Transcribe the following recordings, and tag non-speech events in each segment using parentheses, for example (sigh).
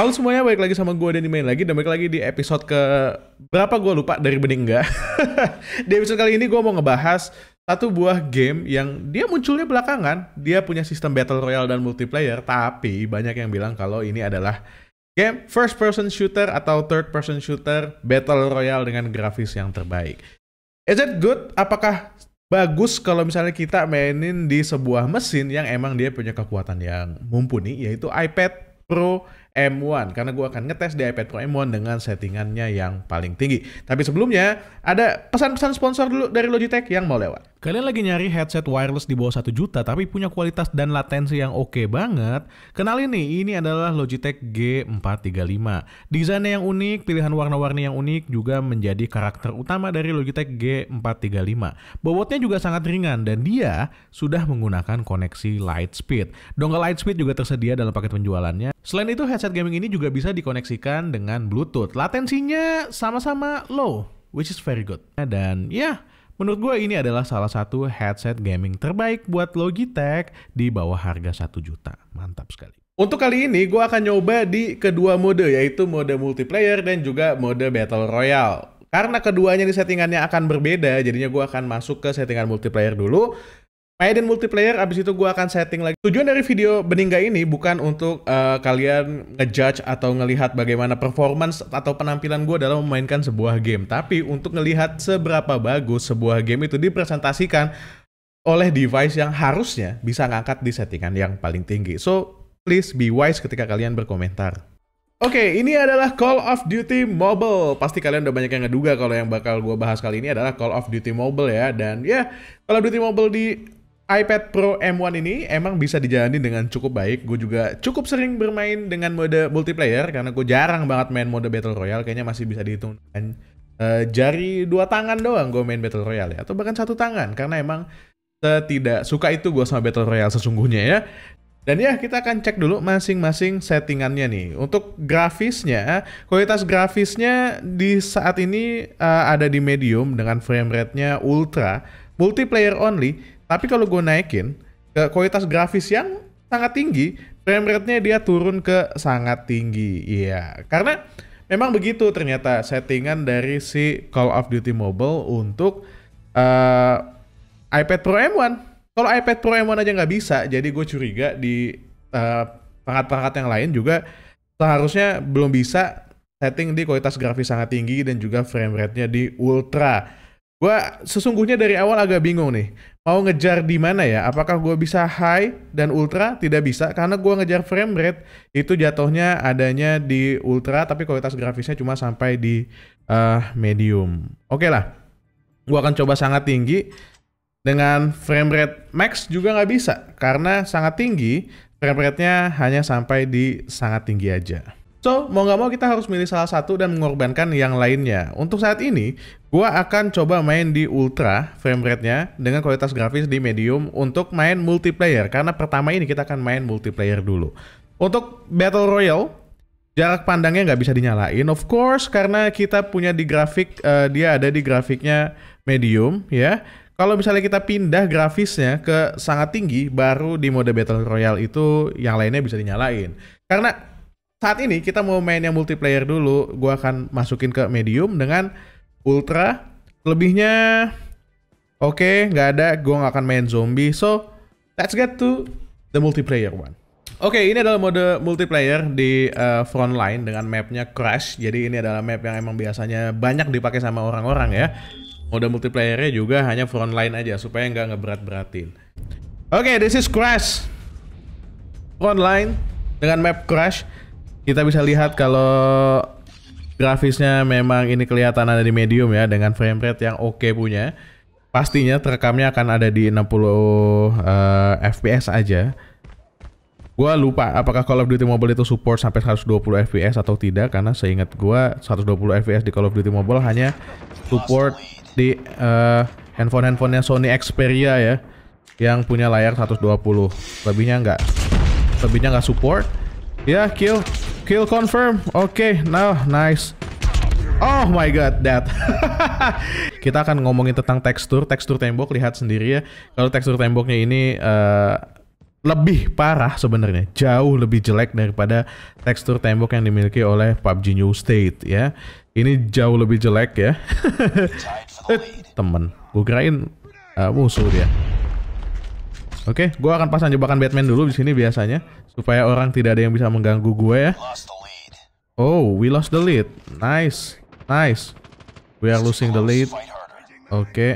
Halo semuanya, balik lagi sama gue dan Main lagi dan balik lagi di episode ke berapa gue lupa dari bening enggak. (laughs) di episode kali ini gue mau ngebahas satu buah game yang dia munculnya belakangan. Dia punya sistem battle royale dan multiplayer, tapi banyak yang bilang kalau ini adalah game first person shooter atau third person shooter battle royale dengan grafis yang terbaik. Is it good? Apakah bagus kalau misalnya kita mainin di sebuah mesin yang emang dia punya kekuatan yang mumpuni yaitu iPad Pro M1 karena gue akan ngetes di iPad Pro M1 dengan settingannya yang paling tinggi. Tapi sebelumnya ada pesan-pesan sponsor dulu dari Logitech yang mau lewat. Kalian lagi nyari headset wireless di bawah 1 juta tapi punya kualitas dan latensi yang oke okay banget? Kenalin nih, ini adalah Logitech G435. Desainnya yang unik, pilihan warna-warni yang unik juga menjadi karakter utama dari Logitech G435. Bobotnya juga sangat ringan dan dia sudah menggunakan koneksi Lightspeed. Dongle Lightspeed juga tersedia dalam paket penjualannya. Selain itu, headset gaming ini juga bisa dikoneksikan dengan Bluetooth. Latensinya sama-sama low, which is very good. Dan ya, yeah, Menurut gue ini adalah salah satu headset gaming terbaik buat Logitech di bawah harga 1 juta. Mantap sekali. Untuk kali ini gue akan nyoba di kedua mode yaitu mode multiplayer dan juga mode battle royale. Karena keduanya di settingannya akan berbeda, jadinya gue akan masuk ke settingan multiplayer dulu dan multiplayer abis itu gue akan setting lagi tujuan dari video beningga ini bukan untuk uh, kalian ngejudge atau ngelihat bagaimana performance atau penampilan gue dalam memainkan sebuah game tapi untuk ngelihat seberapa bagus sebuah game itu dipresentasikan oleh device yang harusnya bisa ngangkat di settingan yang paling tinggi so please be wise ketika kalian berkomentar Oke, okay, ini adalah Call of Duty Mobile. Pasti kalian udah banyak yang ngeduga kalau yang bakal gue bahas kali ini adalah Call of Duty Mobile ya. Dan ya, yeah, Call of Duty Mobile di iPad Pro M1 ini emang bisa dijalani dengan cukup baik. Gue juga cukup sering bermain dengan mode multiplayer karena gue jarang banget main mode Battle Royale. Kayaknya masih bisa dihitung dengan uh, jari dua tangan doang gue main Battle Royale ya. Atau bahkan satu tangan karena emang tidak suka itu gue sama Battle Royale sesungguhnya ya. Dan ya kita akan cek dulu masing-masing settingannya nih. Untuk grafisnya, kualitas grafisnya di saat ini uh, ada di medium dengan frame rate-nya ultra, multiplayer only, tapi kalau gue naikin ke kualitas grafis yang sangat tinggi, frame rate-nya dia turun ke sangat tinggi. Iya, karena memang begitu ternyata settingan dari si Call of Duty Mobile untuk uh, iPad Pro M1. Kalau iPad Pro M1 aja nggak bisa, jadi gue curiga di perangkat eh, perangkat-perangkat yang lain juga seharusnya belum bisa setting di kualitas grafis sangat tinggi dan juga frame rate-nya di ultra. Gue sesungguhnya dari awal agak bingung nih mau ngejar di mana ya? Apakah gue bisa high dan ultra? Tidak bisa karena gue ngejar frame rate itu jatuhnya adanya di ultra tapi kualitas grafisnya cuma sampai di uh, medium. Oke okay lah, gue akan coba sangat tinggi dengan frame rate max juga nggak bisa karena sangat tinggi frame rate-nya hanya sampai di sangat tinggi aja. So, mau nggak mau kita harus milih salah satu dan mengorbankan yang lainnya. Untuk saat ini, gue akan coba main di ultra frame rate-nya dengan kualitas grafis di medium untuk main multiplayer karena pertama ini kita akan main multiplayer dulu. Untuk Battle Royale, jarak pandangnya nggak bisa dinyalain of course karena kita punya di grafik uh, dia ada di grafiknya medium ya. Kalau misalnya kita pindah grafisnya ke sangat tinggi baru di mode Battle Royale itu yang lainnya bisa dinyalain. Karena saat ini kita mau main yang multiplayer dulu. Gua akan masukin ke medium dengan ultra. Lebihnya oke, okay, nggak ada. Gua nggak akan main zombie. So let's get to the multiplayer one. Oke, okay, ini adalah mode multiplayer di uh, eh, line dengan mapnya Crash. Jadi ini adalah map yang emang biasanya banyak dipakai sama orang-orang ya. Mode multiplayernya juga hanya front line aja supaya nggak ngeberat-beratin. Oke, okay, this is Crash. Front line dengan map Crash kita bisa lihat kalau grafisnya memang ini kelihatan ada di medium ya dengan frame rate yang oke okay punya. Pastinya terekamnya akan ada di 60 uh, fps aja. gue lupa apakah Call of Duty Mobile itu support sampai 120 fps atau tidak karena seingat gue 120 fps di Call of Duty Mobile hanya support di uh, handphone-handphonenya Sony Xperia ya yang punya layar 120. Lebihnya nggak Lebihnya nggak support. Ya, kill. Kill confirm. Oke, okay, nah, now nice. Oh my god, that. (laughs) Kita akan ngomongin tentang tekstur, tekstur tembok lihat sendiri ya. Kalau tekstur temboknya ini uh, lebih parah sebenarnya, jauh lebih jelek daripada tekstur tembok yang dimiliki oleh PUBG New State ya. Ini jauh lebih jelek ya. (laughs) eh, temen, gue kirain uh, musuh dia. Oke, okay, gue akan pasang jebakan Batman dulu di sini biasanya Supaya orang tidak ada yang bisa mengganggu gue ya. Oh, we lost the lead. Nice. Nice. We are losing the lead. Oke. Okay.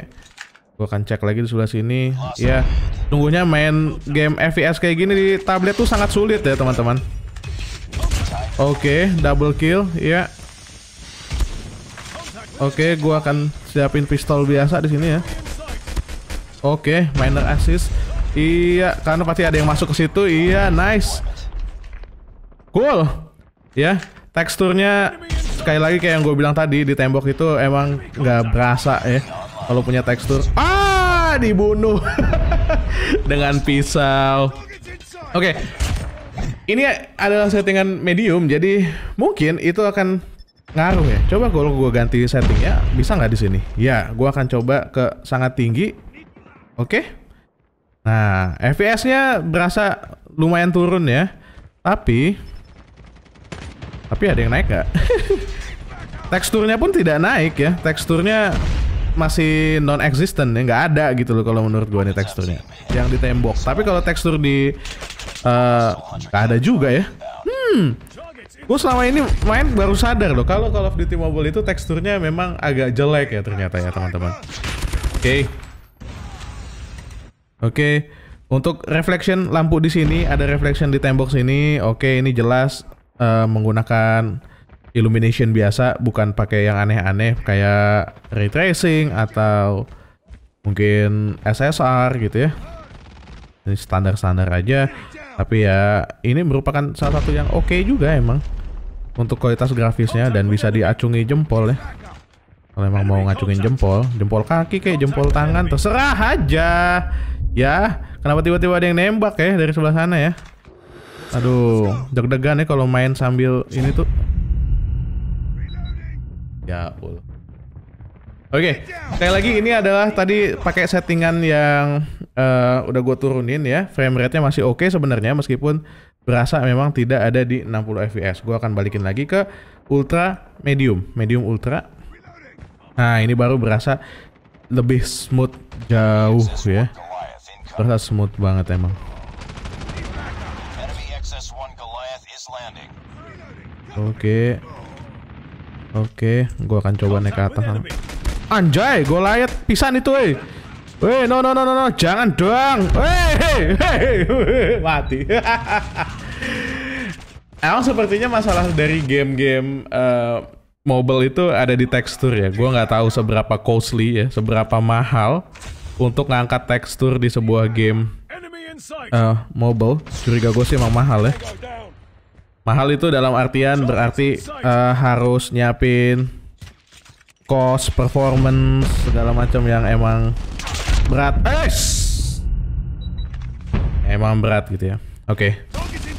Gue akan cek lagi di sebelah sini. Ya. Yeah. tunggunya main game FPS kayak gini di tablet tuh sangat sulit ya, teman-teman. Oke, okay, double kill. Ya. Yeah. Oke, okay, gue akan siapin pistol biasa di sini ya. Oke, okay, minor assist. Iya, karena pasti ada yang masuk ke situ. Iya, nice. Cool. Ya, teksturnya sekali lagi kayak yang gue bilang tadi di tembok itu emang nggak berasa ya kalau punya tekstur. Ah, dibunuh (laughs) dengan pisau. Oke. Okay. Ini adalah settingan medium, jadi mungkin itu akan ngaruh ya. Coba kalau gue ganti settingnya, bisa nggak di sini? Ya, gue akan coba ke sangat tinggi. Oke. Okay. Nah, FPS-nya berasa lumayan turun ya. Tapi tapi ada yang naik gak? (laughs) Teksturnya pun tidak naik ya. Teksturnya masih non existent ya nggak ada gitu loh kalau menurut gua nih teksturnya yang di tembok tapi kalau tekstur di uh, nggak ada juga ya hmm gua selama ini main baru sadar loh kalau Call of Duty Mobile itu teksturnya memang agak jelek ya ternyata ya teman-teman oke okay. Oke. Okay. Untuk reflection lampu di sini ada reflection di tembok sini. Oke, okay, ini jelas uh, menggunakan illumination biasa bukan pakai yang aneh-aneh kayak ray tracing atau mungkin SSR gitu ya. Ini standar-standar aja. Tapi ya ini merupakan salah satu yang oke okay juga emang untuk kualitas grafisnya dan bisa diacungi jempol ya. Kalau emang mau ngacungin jempol, jempol kaki kayak jempol tangan, terserah aja. Ya, kenapa tiba-tiba ada yang nembak ya dari sebelah sana ya? Aduh, deg-degan ya kalau main sambil ini tuh. Ya, Oke, okay. sekali lagi ini adalah tadi pakai settingan yang uh, udah gue turunin ya. Frame rate-nya masih oke okay sebenarnya meskipun berasa memang tidak ada di 60 fps. Gue akan balikin lagi ke ultra medium, medium ultra Nah ini baru berasa lebih smooth jauh ya. Berasa smooth banget emang. Oke. Oke, okay. gua akan coba naik ke atas. Ah. Anjay, Goliath pisan itu, eh. Woi, no no no no no, jangan dong. Weh, mati. (laughs) Emang sepertinya masalah dari game-game eh, mobile itu ada di tekstur ya. Gue nggak tahu seberapa costly ya, seberapa mahal untuk ngangkat tekstur di sebuah game uh, mobile. Curiga gue sih emang mahal ya. Mahal itu dalam artian berarti uh, harus nyiapin cost, performance, segala macam yang emang berat. Eh, emang berat gitu ya. Oke.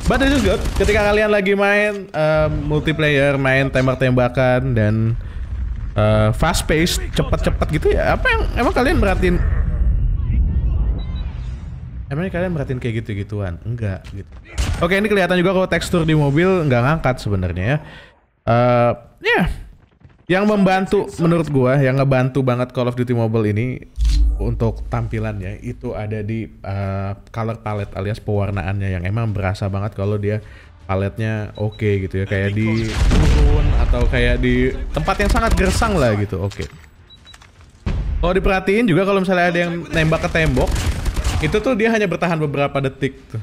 But this is good. Ketika kalian lagi main uh, multiplayer, main tembak-tembakan dan uh, fast pace, cepat-cepat gitu ya. Apa yang emang kalian merhatiin? Emang kalian merhatiin kayak gitu-gituan? Enggak gitu. Oke, ini kelihatan juga kalau tekstur di mobil nggak ngangkat sebenarnya ya. Uh, ya. Yeah yang membantu menurut gua yang ngebantu banget Call of Duty Mobile ini untuk tampilannya itu ada di uh, color palette alias pewarnaannya yang emang berasa banget kalau dia paletnya oke okay gitu ya kayak di turun atau kayak di tempat yang sangat gersang lah gitu oke okay. kalau diperhatiin juga kalau misalnya ada yang nembak ke tembok itu tuh dia hanya bertahan beberapa detik tuh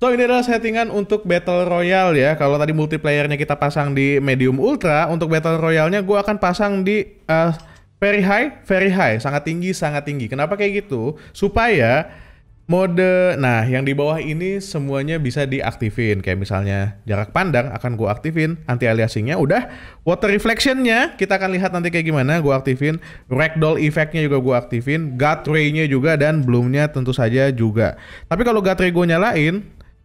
So ini adalah settingan untuk Battle Royale ya. Kalau tadi multiplayernya kita pasang di medium ultra, untuk Battle Royale-nya gue akan pasang di uh, very high, very high, sangat tinggi, sangat tinggi. Kenapa kayak gitu? Supaya mode nah yang di bawah ini semuanya bisa diaktifin kayak misalnya jarak pandang akan gue aktifin anti aliasingnya udah water Reflection-nya kita akan lihat nanti kayak gimana gue aktifin ragdoll Effect-nya juga gue aktifin god ray nya juga dan Bloom-nya tentu saja juga tapi kalau god ray gue nyalain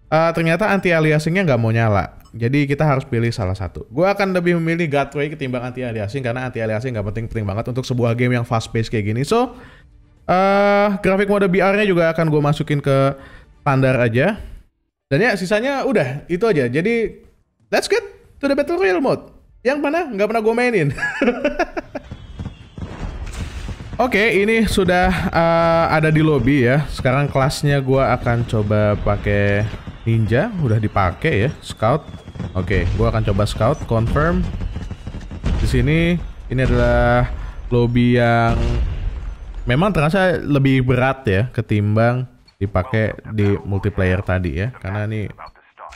Uh, ternyata anti aliasingnya nggak mau nyala. Jadi kita harus pilih salah satu. Gue akan lebih memilih Gateway ketimbang anti aliasing karena anti aliasing nggak penting-penting banget untuk sebuah game yang fast paced kayak gini. So uh, eh, grafik mode BR-nya juga akan gue masukin ke standar aja. Dan ya sisanya udah itu aja. Jadi let's get to the battle royale mode. Yang mana nggak pernah gue mainin. (laughs) Oke, okay, ini sudah uh, ada di lobby ya. Sekarang kelasnya gue akan coba pakai Ninja udah dipakai ya, scout. Oke, okay, gua akan coba scout confirm. Di sini ini adalah lobby yang memang terasa lebih berat ya ketimbang dipakai di multiplayer tadi ya, karena ini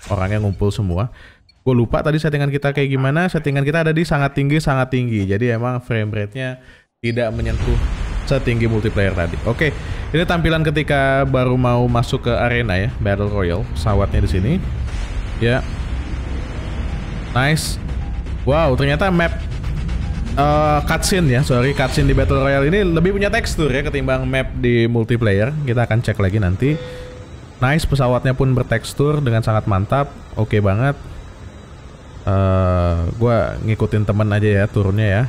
orangnya ngumpul semua. Gue lupa tadi settingan kita kayak gimana. Settingan kita ada di sangat tinggi, sangat tinggi. Jadi emang frame rate-nya tidak menyentuh setinggi multiplayer tadi. Oke, ini tampilan ketika baru mau masuk ke arena ya, Battle Royale. Pesawatnya di sini. Ya. Nice. Wow, ternyata map uh, cutscene ya, sorry cutscene di Battle Royale ini lebih punya tekstur ya ketimbang map di multiplayer. Kita akan cek lagi nanti. Nice, pesawatnya pun bertekstur dengan sangat mantap. Oke okay banget. Uh, gua ngikutin temen aja ya turunnya ya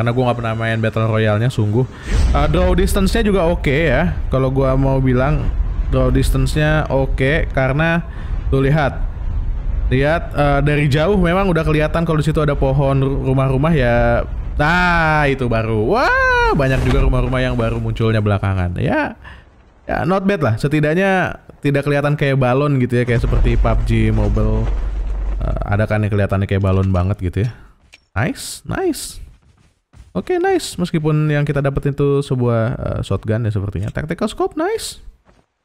karena gue nggak pernah main battle royale nya sungguh uh, draw distance-nya juga oke okay ya kalau gue mau bilang draw distance-nya oke okay, karena tuh lihat lihat uh, dari jauh memang udah kelihatan kalau disitu situ ada pohon rumah-rumah ya nah itu baru wah banyak juga rumah-rumah yang baru munculnya belakangan ya ya not bad lah setidaknya tidak kelihatan kayak balon gitu ya kayak seperti PUBG Mobile uh, ada kan yang kelihatannya kayak balon banget gitu ya nice nice Oke, okay, nice. Meskipun yang kita dapat itu sebuah uh, shotgun ya sepertinya. Tactical scope, nice.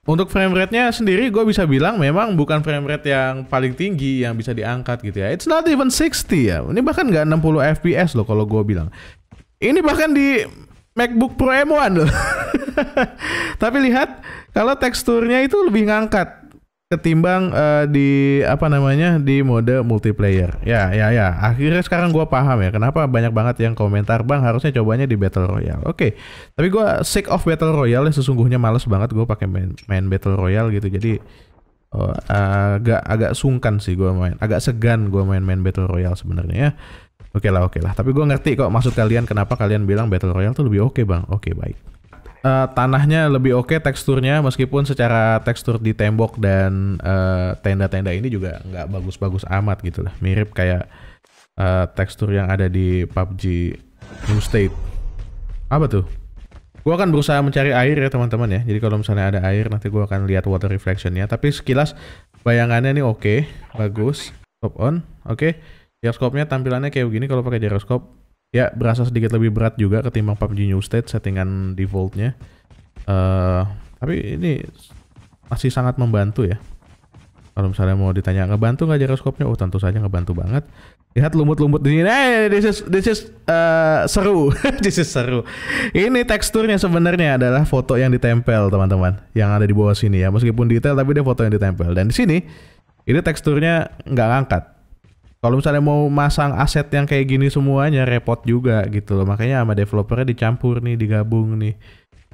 Untuk frame rate-nya sendiri gue bisa bilang memang bukan frame rate yang paling tinggi yang bisa diangkat gitu ya. It's not even 60 ya. Ini bahkan nggak 60 FPS loh kalau gue bilang. Ini bahkan di MacBook Pro M1 loh. (laughs) Tapi lihat kalau teksturnya itu lebih ngangkat ketimbang uh, di apa namanya di mode multiplayer. Ya, ya, ya. Akhirnya sekarang gua paham ya kenapa banyak banget yang komentar bang harusnya cobanya di battle royale. Oke, okay. tapi gua sick of battle royale. Sesungguhnya males banget gua pakai main, main battle royale gitu. Jadi oh, uh, agak agak sungkan sih gua main. Agak segan gua main-main battle royale sebenarnya ya. Oke okay lah, oke okay lah. Tapi gua ngerti kok maksud kalian kenapa kalian bilang battle royale tuh lebih oke okay, bang. Oke okay, baik uh, tanahnya lebih oke okay, teksturnya meskipun secara tekstur di tembok dan tenda eh, tenda-tenda ini juga nggak bagus-bagus amat gitu lah mirip kayak uh, tekstur yang ada di PUBG New State apa tuh gue akan berusaha mencari air ya teman-teman ya jadi kalau misalnya ada air nanti gue akan lihat water reflectionnya tapi sekilas bayangannya nih oke okay, bagus top on oke okay. gyroscope tampilannya kayak begini kalau pakai gyroscope ya berasa sedikit lebih berat juga ketimbang PUBG New State settingan defaultnya. Uh, tapi ini masih sangat membantu ya. Kalau misalnya mau ditanya ngebantu nggak gyroscope-nya, oh tentu saja ngebantu banget. Lihat lumut-lumut di sini, eh, this is this is uh, seru, (laughs) this is seru. Ini teksturnya sebenarnya adalah foto yang ditempel teman-teman, yang ada di bawah sini ya. Meskipun detail tapi dia foto yang ditempel. Dan di sini ini teksturnya nggak ngangkat kalau misalnya mau masang aset yang kayak gini semuanya repot juga gitu loh makanya sama developernya dicampur nih digabung nih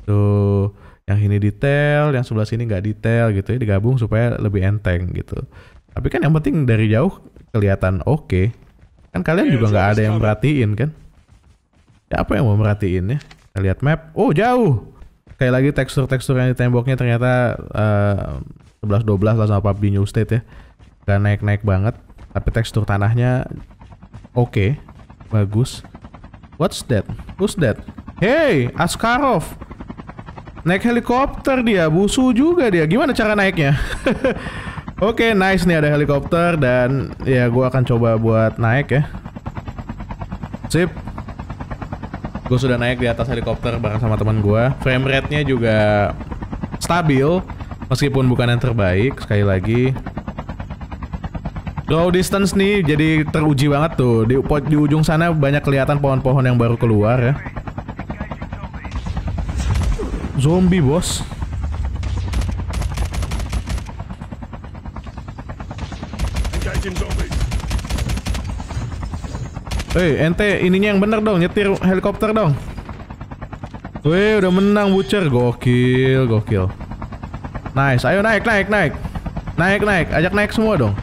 tuh yang ini detail yang sebelah sini nggak detail gitu ya digabung supaya lebih enteng gitu tapi kan yang penting dari jauh kelihatan oke okay. kan kalian iya, juga nggak ada yang merhatiin kan ya apa yang mau merhatiin ya kita lihat map oh jauh kayak lagi tekstur-tekstur yang di temboknya ternyata uh, eh, 11-12 lah sama PUBG New State ya gak naik-naik banget tapi tekstur tanahnya oke, okay. bagus. What's that? Who's that? Hey, Askarov. Naik helikopter dia, busu juga dia. Gimana cara naiknya? (laughs) Oke, okay, nice nih ada helikopter dan ya gue akan coba buat naik ya. Sip. Gue sudah naik di atas helikopter bareng sama teman gue. Frame rate-nya juga stabil meskipun bukan yang terbaik sekali lagi Draw distance nih jadi teruji banget tuh. Di, di ujung sana banyak kelihatan pohon-pohon yang baru keluar ya. Zombie bos. Hey ente ininya yang bener dong, nyetir helikopter dong. Weh, udah menang Butcher. Gokil, gokil. Nice, ayo naik, naik, naik. Naik, naik. Ajak naik semua dong.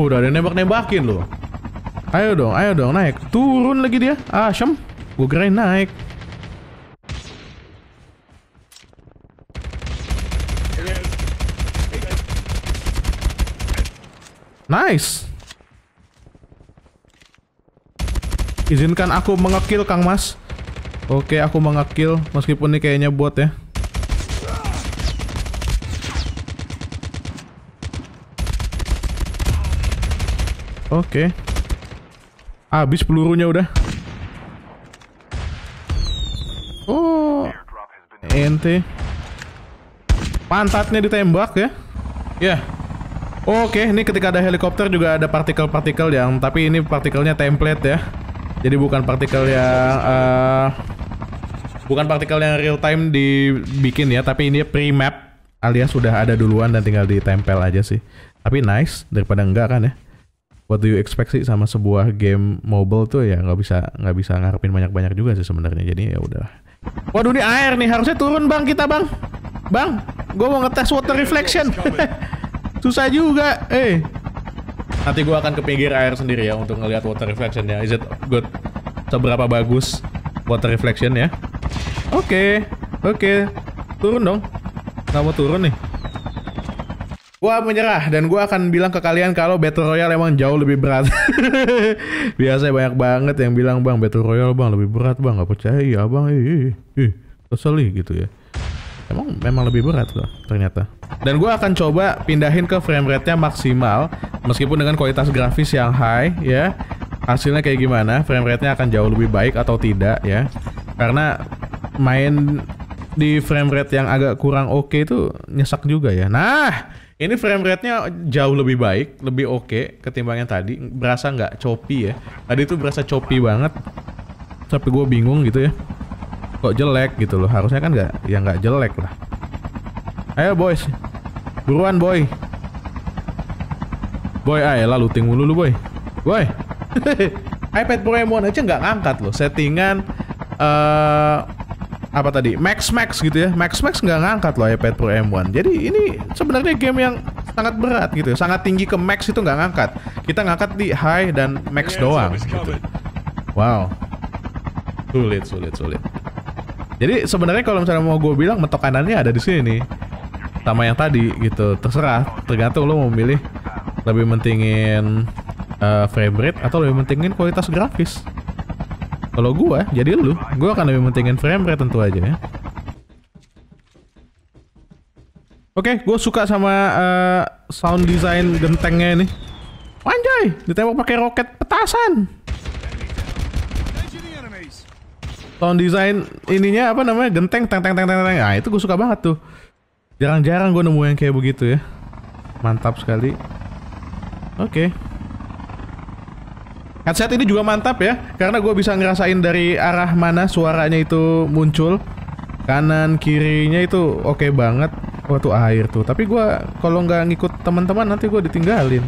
Udah ada nembak-nembakin loh. Ayo dong, ayo dong naik. Turun lagi dia. ah Asem. Gue kirain naik. Nice. Izinkan aku mengekil Kang Mas. Oke, aku mengekil meskipun ini kayaknya buat ya. Oke. Okay. Habis pelurunya udah. Oh. Ente. Pantatnya ditembak ya. Ya. Yeah. Oke, okay, ini ketika ada helikopter juga ada partikel-partikel yang tapi ini partikelnya template ya. Jadi bukan partikel yang uh, bukan partikel yang real time dibikin ya, tapi ini pre-map alias sudah ada duluan dan tinggal ditempel aja sih. Tapi nice daripada enggak kan ya what do you expect sih sama sebuah game mobile tuh ya nggak bisa nggak bisa ngarepin banyak banyak juga sih sebenarnya jadi ya udah waduh ini air nih harusnya turun bang kita bang bang gue mau ngetes water reflection (laughs) susah juga eh nanti gue akan ke pinggir air sendiri ya untuk ngelihat water reflection ya is it good seberapa bagus water reflection ya oke okay. oke okay. turun dong nggak mau turun nih Gua menyerah dan gua akan bilang ke kalian kalau Battle Royale emang jauh lebih berat. (laughs) Biasanya banyak banget yang bilang, "Bang, Battle Royale, Bang, lebih berat, Bang." nggak percaya, iya, Bang. Ih, ih, gitu ya. Emang memang lebih berat loh ternyata. Dan gua akan coba pindahin ke frame rate-nya maksimal meskipun dengan kualitas grafis yang high ya. Hasilnya kayak gimana? Frame rate-nya akan jauh lebih baik atau tidak ya. Karena main di frame rate yang agak kurang oke okay itu nyesek juga ya. Nah, ini frame rate-nya jauh lebih baik, lebih oke okay ketimbang yang tadi. Berasa nggak choppy ya. Tadi itu berasa choppy banget. Tapi gue bingung gitu ya. Kok jelek gitu loh. Harusnya kan nggak, ya nggak jelek lah. Ayo boys. Buruan boy. Boy, ayo lalu looting dulu lu boy. Boy. (laughs) iPad Pro M1 aja nggak ngangkat loh. Settingan... eh uh, apa tadi Max Max gitu ya Max Max nggak ngangkat loh iPad Pro M1 jadi ini sebenarnya game yang sangat berat gitu sangat tinggi ke Max itu nggak ngangkat kita ngangkat di High dan Max iya, doang gitu wow sulit sulit sulit jadi sebenarnya kalau misalnya mau gue bilang metok kanannya ada di sini sama yang tadi gitu terserah tergantung lo mau memilih lebih mentingin uh, frame rate atau lebih mentingin kualitas grafis kalau gua jadi lu, gua akan lebih mementingin frame rate tentu aja ya. Oke, okay, gue suka sama uh, sound design gentengnya ini. Anjay, ditembak pakai roket petasan. Sound design ininya apa namanya? Genteng teng teng teng teng teng. Ah, itu gue suka banget tuh. Jarang-jarang gue nemu yang kayak begitu ya. Mantap sekali. Oke. Okay. Headset ini juga mantap ya, karena gue bisa ngerasain dari arah mana suaranya itu muncul. Kanan kirinya itu oke okay banget. waktu oh, air tuh. Tapi gue kalau nggak ngikut teman-teman nanti gue ditinggalin.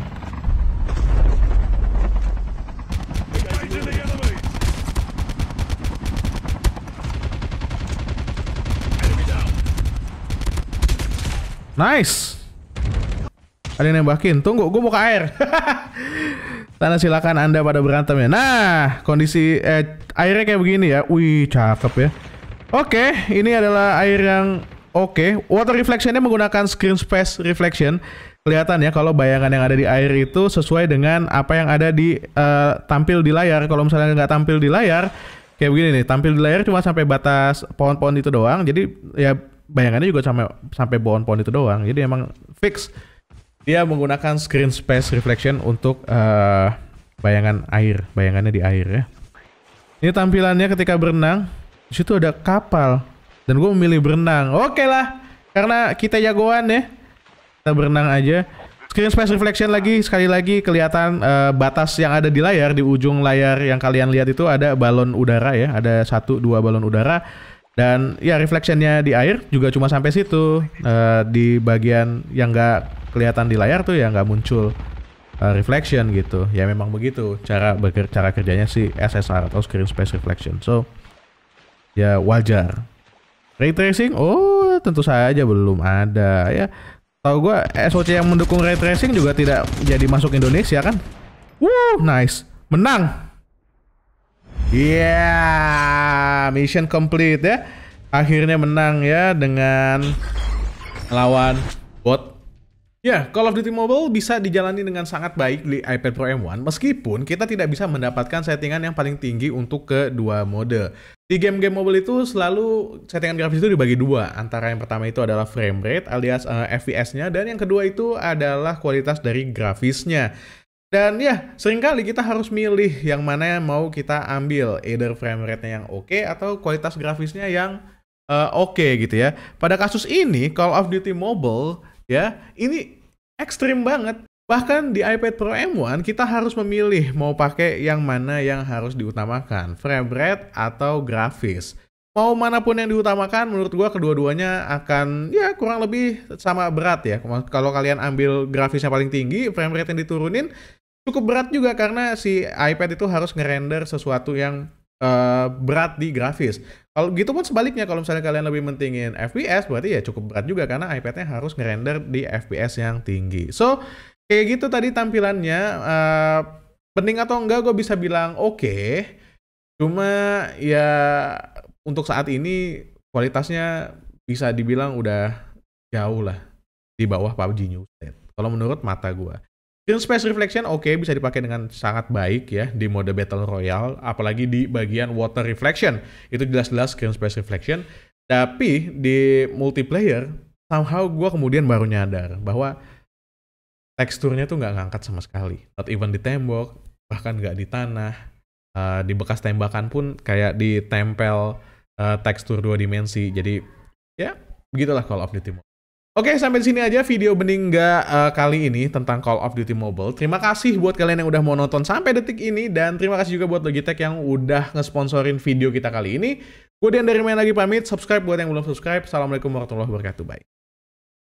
Nice. Ada yang nembakin. Tunggu, gue mau ke air. (laughs) Tanda silakan Anda pada berantem ya. Nah, kondisi eh, airnya kayak begini ya. Wih, cakep ya. Oke, okay, ini adalah air yang oke. Okay. Water reflectionnya menggunakan screen space reflection. Kelihatan ya kalau bayangan yang ada di air itu sesuai dengan apa yang ada di uh, tampil di layar. Kalau misalnya nggak tampil di layar, kayak begini nih. Tampil di layar cuma sampai batas pohon-pohon itu doang. Jadi ya bayangannya juga sampai sampai pohon-pohon itu doang. Jadi emang fix dia menggunakan screen space reflection untuk uh, bayangan air, bayangannya di air ya. Ini tampilannya ketika berenang. Di situ ada kapal dan gue memilih berenang. Oke lah, karena kita jagoan ya. Kita berenang aja. Screen space reflection lagi sekali lagi kelihatan uh, batas yang ada di layar di ujung layar yang kalian lihat itu ada balon udara ya, ada satu dua balon udara dan ya reflectionnya di air juga cuma sampai situ uh, di bagian yang enggak kelihatan di layar tuh ya nggak muncul uh, reflection gitu. Ya memang begitu cara beker, cara kerjanya si SSR atau screen space reflection. So ya wajar. Ray tracing oh tentu saja belum ada ya. Tahu gua SOC yang mendukung ray tracing juga tidak jadi masuk Indonesia kan? wow nice. Menang. Yeah, mission complete ya. Akhirnya menang ya dengan lawan bot Ya, Call of Duty Mobile bisa dijalani dengan sangat baik di iPad Pro M1 meskipun kita tidak bisa mendapatkan settingan yang paling tinggi untuk kedua mode. Di game-game mobile itu selalu settingan grafis itu dibagi dua. Antara yang pertama itu adalah frame rate alias uh, eh, FPS-nya dan yang kedua itu adalah kualitas dari grafisnya. Dan ya, seringkali kita harus milih yang mana yang mau kita ambil, either frame rate-nya yang oke okay, atau kualitas grafisnya yang uh, oke okay, gitu ya. Pada kasus ini Call of Duty Mobile ya ini ekstrim banget bahkan di iPad Pro M1 kita harus memilih mau pakai yang mana yang harus diutamakan frame rate atau grafis mau manapun yang diutamakan menurut gua kedua-duanya akan ya kurang lebih sama berat ya kalau kalian ambil grafisnya paling tinggi frame rate yang diturunin cukup berat juga karena si iPad itu harus ngerender sesuatu yang Eh, berat di grafis. Kalau gitu pun sebaliknya, kalau misalnya kalian lebih mentingin FPS, berarti ya cukup berat juga karena iPad-nya harus ngerender di FPS yang tinggi. So, kayak gitu tadi tampilannya. Uh, penting atau enggak gue bisa bilang oke, okay, cuma ya untuk saat ini kualitasnya bisa dibilang udah jauh lah di bawah PUBG New State. Kalau menurut mata gue. Green Space Reflection oke okay, bisa dipakai dengan sangat baik ya di mode Battle Royale, apalagi di bagian Water Reflection. Itu jelas-jelas Green Space Reflection. Tapi di multiplayer, somehow gue kemudian baru nyadar bahwa teksturnya tuh nggak ngangkat sama sekali. Not even di tembok, bahkan nggak di tanah. Uh, di bekas tembakan pun kayak ditempel uh, tekstur dua dimensi. Jadi ya begitulah Call of Duty. Oke, sampai sini aja video bening nggak uh, kali ini tentang Call of Duty Mobile. Terima kasih buat kalian yang udah mau nonton sampai detik ini dan terima kasih juga buat Logitech yang udah ngesponsorin video kita kali ini. Gue dari Main Lagi pamit, subscribe buat yang belum subscribe. Assalamualaikum warahmatullahi wabarakatuh, bye.